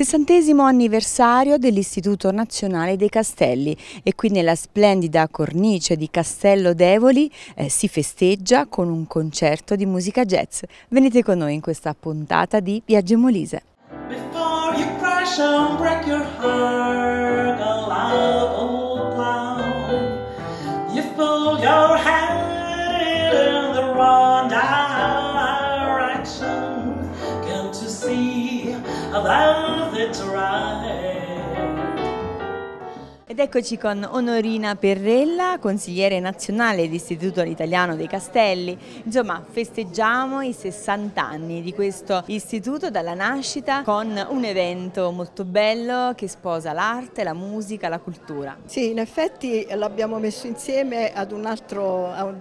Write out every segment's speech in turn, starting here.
Sessantesimo anniversario dell'Istituto Nazionale dei Castelli e qui nella splendida cornice di Castello d'Evoli eh, si festeggia con un concerto di musica jazz. Venite con noi in questa puntata di Viaggio Molise. alright. Ed eccoci con Onorina Perrella, consigliere nazionale dell'Istituto Italiano dei Castelli. Insomma, festeggiamo i 60 anni di questo istituto dalla nascita con un evento molto bello che sposa l'arte, la musica, la cultura. Sì, in effetti l'abbiamo messo insieme ad un'altra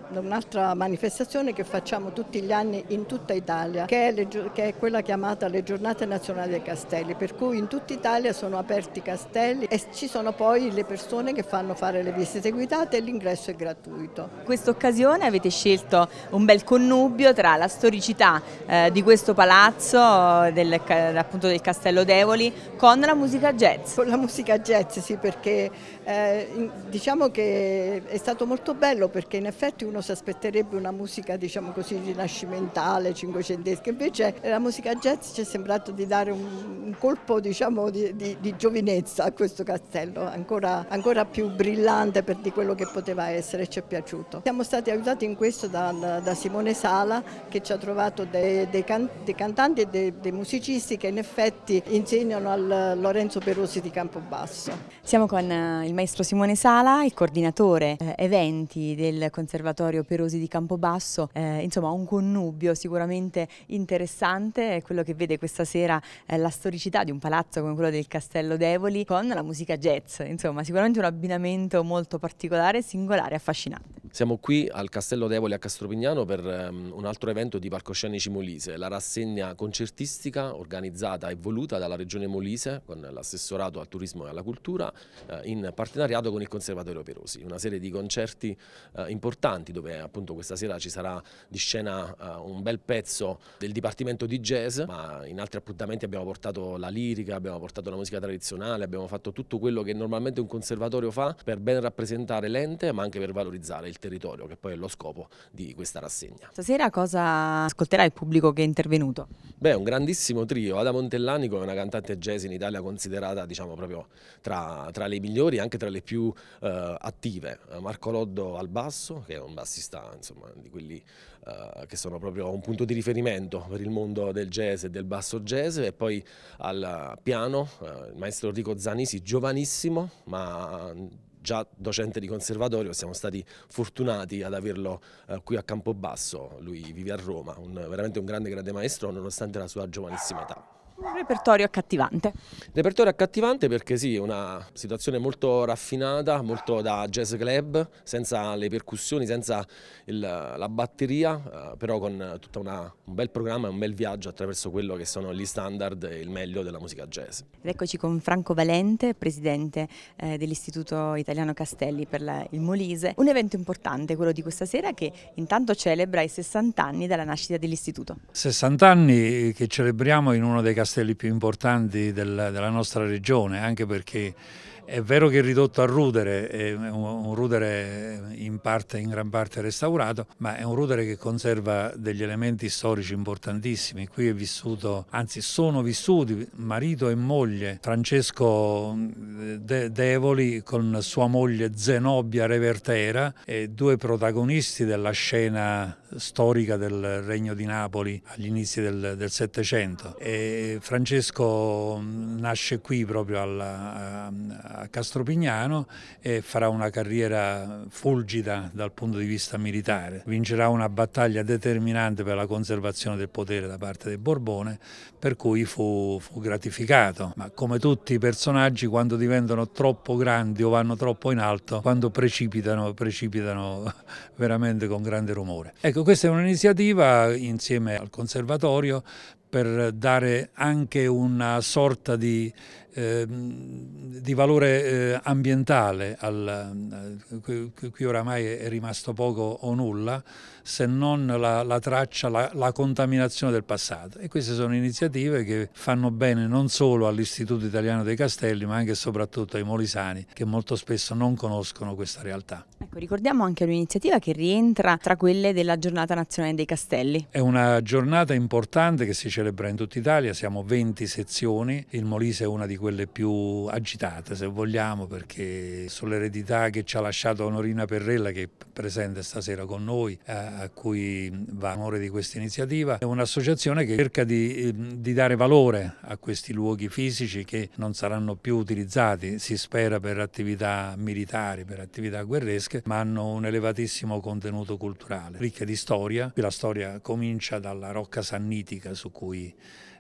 un manifestazione che facciamo tutti gli anni in tutta Italia, che è, le, che è quella chiamata le Giornate Nazionali dei Castelli, per cui in tutta Italia sono aperti i castelli e ci sono poi le persone che fanno fare le visite guidate e l'ingresso è gratuito. In questa occasione avete scelto un bel connubio tra la storicità eh, di questo palazzo, del, appunto del Castello d'Evoli, con la musica jazz. Con la musica jazz sì perché eh, diciamo che è stato molto bello perché in effetti uno si aspetterebbe una musica diciamo così rinascimentale, cinquecentesca, invece la musica jazz ci è sembrato di dare un, un colpo diciamo di, di, di giovinezza a questo castello, ancora ancora più brillante per di quello che poteva essere e ci è piaciuto. Siamo stati aiutati in questo da, da Simone Sala che ci ha trovato dei, dei, can, dei cantanti e dei, dei, musicisti che in effetti insegnano al Lorenzo Perosi di Campobasso. Siamo con eh, il maestro Simone Sala, il coordinatore eh, eventi del Conservatorio Perosi di Campobasso, eh, insomma un connubio sicuramente interessante, è quello che vede questa sera eh, la storicità di un palazzo come quello del Castello d'Evoli con la musica jazz, insomma sicuramente un abbinamento molto particolare, singolare e affascinante. Siamo qui al Castello d'Evoli a Castropignano per um, un altro evento di palcoscenici molise, la rassegna concertistica organizzata e voluta dalla Regione Molise con l'assessorato al turismo e alla cultura eh, in partenariato con il Conservatorio Perosi, una serie di concerti eh, importanti dove appunto questa sera ci sarà di scena eh, un bel pezzo del Dipartimento di Jazz, ma in altri appuntamenti abbiamo portato la lirica, abbiamo portato la musica tradizionale, abbiamo fatto tutto quello che normalmente un conservatorio fa per ben rappresentare l'ente ma anche per valorizzare il territorio territorio, che poi è lo scopo di questa rassegna. Stasera cosa ascolterà il pubblico che è intervenuto? Beh, un grandissimo trio. Ada Montellanico è una cantante jazz in Italia considerata diciamo proprio tra, tra le migliori e anche tra le più eh, attive. Marco Loddo al basso, che è un bassista insomma, di quelli eh, che sono proprio un punto di riferimento per il mondo del jazz e del basso jazz e poi al piano eh, il maestro Rico Zanisi, giovanissimo ma già docente di conservatorio, siamo stati fortunati ad averlo eh, qui a Campobasso, lui vive a Roma, un, veramente un grande grande maestro nonostante la sua giovanissima età. Un repertorio accattivante. Repertorio accattivante perché sì, è una situazione molto raffinata, molto da jazz club, senza le percussioni, senza il, la batteria, eh, però con tutto un bel programma e un bel viaggio attraverso quello che sono gli standard e il meglio della musica jazz. Ed eccoci con Franco Valente, presidente eh, dell'Istituto Italiano Castelli per il Molise. Un evento importante quello di questa sera che intanto celebra i 60 anni dalla nascita dell'Istituto. 60 anni che celebriamo in uno dei castelli castelli più importanti del, della nostra regione, anche perché è vero che è ridotto a rudere, è un rudere in, parte, in gran parte restaurato, ma è un rudere che conserva degli elementi storici importantissimi. Qui è vissuto, anzi sono vissuti marito e moglie Francesco mm, De Devoli con sua moglie Zenobia Revertera, due protagonisti della scena storica del Regno di Napoli agli inizi del Settecento. Francesco mm, nasce qui proprio alla, a, a Castropignano e farà una carriera fulgida dal punto di vista militare. Vincerà una battaglia determinante per la conservazione del potere da parte del Borbone, per cui fu, fu gratificato. Ma come tutti i personaggi, quando diventano troppo grandi o vanno troppo in alto, quando precipitano, precipitano veramente con grande rumore. Ecco, questa è un'iniziativa insieme al Conservatorio per dare anche una sorta di Ehm, di valore eh, ambientale, al, eh, qui oramai è rimasto poco o nulla, se non la, la traccia, la, la, contaminazione del passato. E queste sono iniziative che fanno bene non solo all'Istituto Italiano dei Castelli, ma anche e soprattutto ai molisani, che molto spesso non conoscono questa realtà. Ecco, ricordiamo anche un'iniziativa che rientra tra quelle della Giornata Nazionale dei Castelli. È una giornata importante che si celebra in tutta Italia, siamo 20 sezioni, il Molise è una di quelle quelle più agitate se vogliamo perché sull'eredità che ci ha lasciato Onorina Perrella che è presente stasera con noi eh, a cui va onore di questa iniziativa è un'associazione che cerca di, ehm, di dare valore a questi luoghi fisici che non saranno più utilizzati si spera per attività militari per attività guerresche ma hanno un elevatissimo contenuto culturale ricca di storia qui la storia comincia dalla rocca sannitica su cui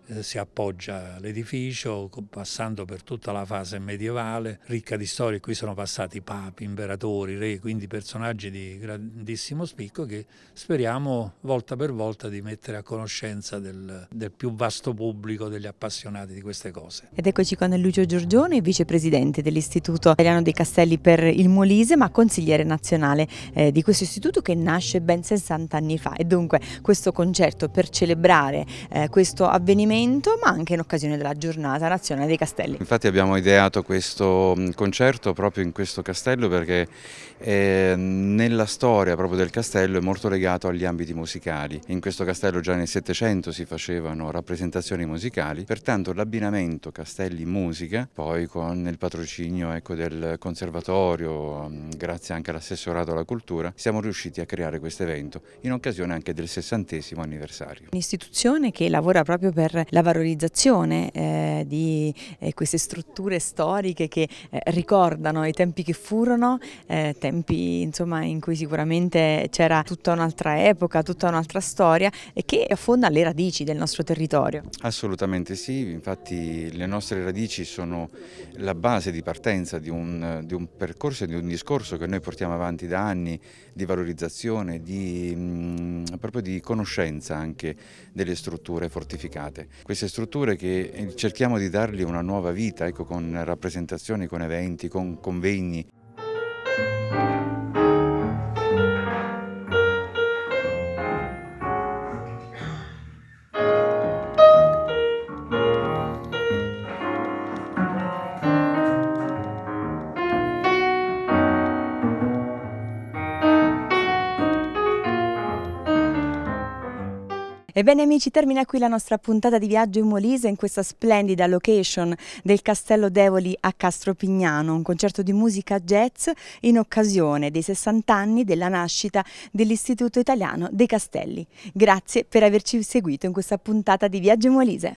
eh, si appoggia l'edificio passando per tutta la fase medievale, ricca di storie, qui sono passati papi, imperatori, re, quindi personaggi di grandissimo spicco che speriamo volta per volta di mettere a conoscenza del, del più vasto pubblico, degli appassionati di queste cose. Ed eccoci con Lucio Giorgione, vicepresidente dell'Istituto Italiano dei Castelli per il Molise, ma consigliere nazionale eh, di questo istituto che nasce ben 60 anni fa e dunque questo concerto per celebrare eh, questo avvenimento momento ma anche in occasione della giornata nazionale dei castelli. Infatti abbiamo ideato questo mm, concerto proprio in questo castello perché eh, nella storia proprio del castello è molto legato agli ambiti musicali. In questo castello già nel Settecento si facevano rappresentazioni musicali, pertanto l'abbinamento castelli-musica poi con il patrocinio ecco, del conservatorio, mm, grazie anche all'assessorato alla cultura, siamo riusciti a creare questo evento in occasione anche del sessantesimo anniversario. Un'istituzione che lavora proprio per la valorizzazione eh, di eh, queste strutture storiche che eh, ricordano i tempi che furono, eh, tempi insomma, in cui sicuramente c'era tutta un'altra epoca, tutta un'altra storia e che affonda le radici del nostro territorio. Assolutamente sì, infatti le nostre radici sono la base di partenza di un, di un percorso e di un discorso che noi portiamo avanti da anni di valorizzazione, di, mh, mm, proprio di conoscenza anche delle strutture fortificate queste strutture che eh, cerchiamo di dargli una nuova vita, ecco, con rappresentazioni, con eventi, con convegni. Ebbene amici, termina qui la nostra puntata di viaggio in Molise in questa splendida location del Castello d'Evoli a Castropignano, un concerto di musica jazz in occasione dei 60 anni della nascita dell'Istituto Italiano dei Castelli. Grazie per averci seguito in questa puntata di Viaggio in Molise.